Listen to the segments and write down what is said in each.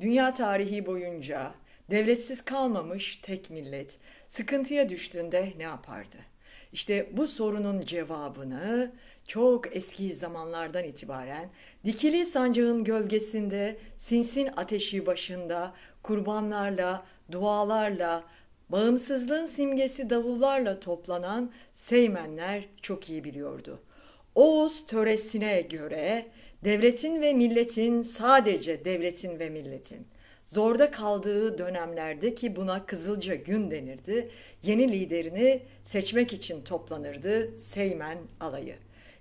Dünya tarihi boyunca devletsiz kalmamış tek millet sıkıntıya düştüğünde ne yapardı? İşte bu sorunun cevabını çok eski zamanlardan itibaren dikili sancağın gölgesinde sinsin ateşi başında kurbanlarla, dualarla, bağımsızlığın simgesi davullarla toplanan Seymenler çok iyi biliyordu. Oğuz töresine göre devletin ve milletin sadece devletin ve milletin zorda kaldığı dönemlerde ki buna Kızılca gün denirdi, yeni liderini seçmek için toplanırdı Seymen alayı.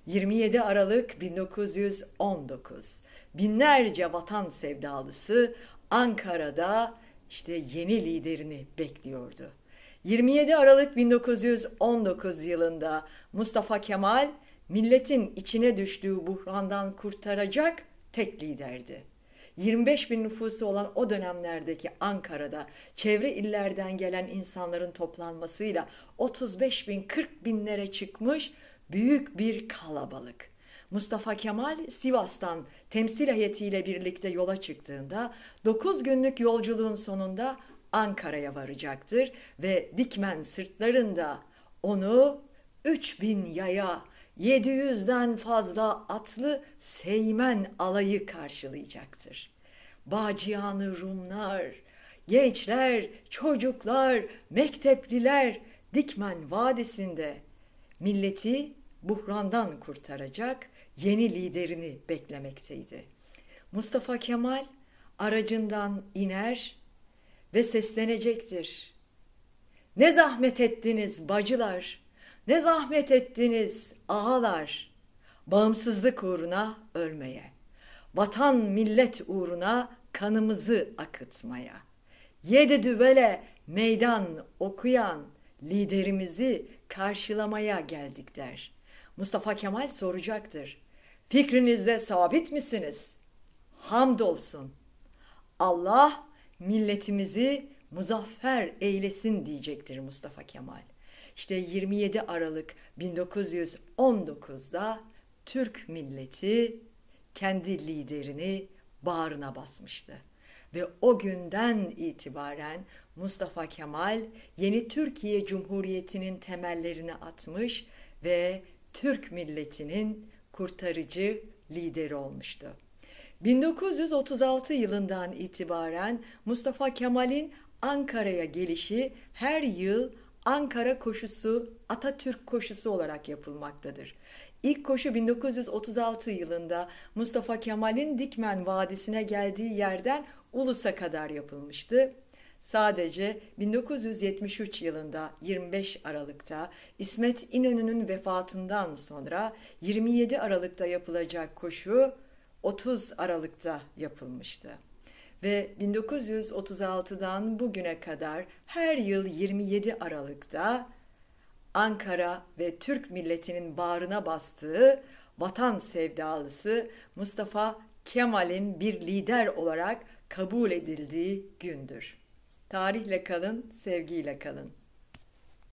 27 Aralık 1919 binlerce vatan sevdalısı Ankara'da işte yeni liderini bekliyordu. 27 Aralık 1919 yılında Mustafa Kemal milletin içine düştüğü buhrandan kurtaracak tek liderdi. 25 bin nüfusu olan o dönemlerdeki Ankara'da çevre illerden gelen insanların toplanmasıyla 35 bin 40 binlere çıkmış büyük bir kalabalık. Mustafa Kemal Sivas'tan temsil heyetiyle birlikte yola çıktığında 9 günlük yolculuğun sonunda Ankara'ya varacaktır ve Dikmen sırtlarında onu 3000 yaya 700'den fazla atlı Seymen alayı karşılayacaktır. Bacıyanı Rumlar, gençler, çocuklar, mektepliler Dikmen Vadisi'nde milleti buhrandan kurtaracak yeni liderini beklemekteydi. Mustafa Kemal aracından iner ve seslenecektir. Ne zahmet ettiniz bacılar.'' Ne zahmet ettiniz ağalar, bağımsızlık uğruna ölmeye, vatan millet uğruna kanımızı akıtmaya. Yedi düvele meydan okuyan liderimizi karşılamaya geldik der. Mustafa Kemal soracaktır. Fikrinizde sabit misiniz? Hamdolsun. Allah milletimizi muzaffer eylesin diyecektir Mustafa Kemal. İşte 27 Aralık 1919'da Türk milleti kendi liderini bağrına basmıştı. Ve o günden itibaren Mustafa Kemal yeni Türkiye Cumhuriyeti'nin temellerini atmış ve Türk milletinin kurtarıcı lideri olmuştu. 1936 yılından itibaren Mustafa Kemal'in Ankara'ya gelişi her yıl Ankara koşusu Atatürk koşusu olarak yapılmaktadır. İlk koşu 1936 yılında Mustafa Kemal'in Dikmen Vadisi'ne geldiği yerden Ulus'a kadar yapılmıştı. Sadece 1973 yılında 25 Aralık'ta İsmet İnönü'nün vefatından sonra 27 Aralık'ta yapılacak koşu 30 Aralık'ta yapılmıştı ve 1936'dan bugüne kadar her yıl 27 Aralık'ta Ankara ve Türk milletinin bağrına bastığı vatan sevdalısı Mustafa Kemal'in bir lider olarak kabul edildiği gündür. Tarihle kalın, sevgiyle kalın.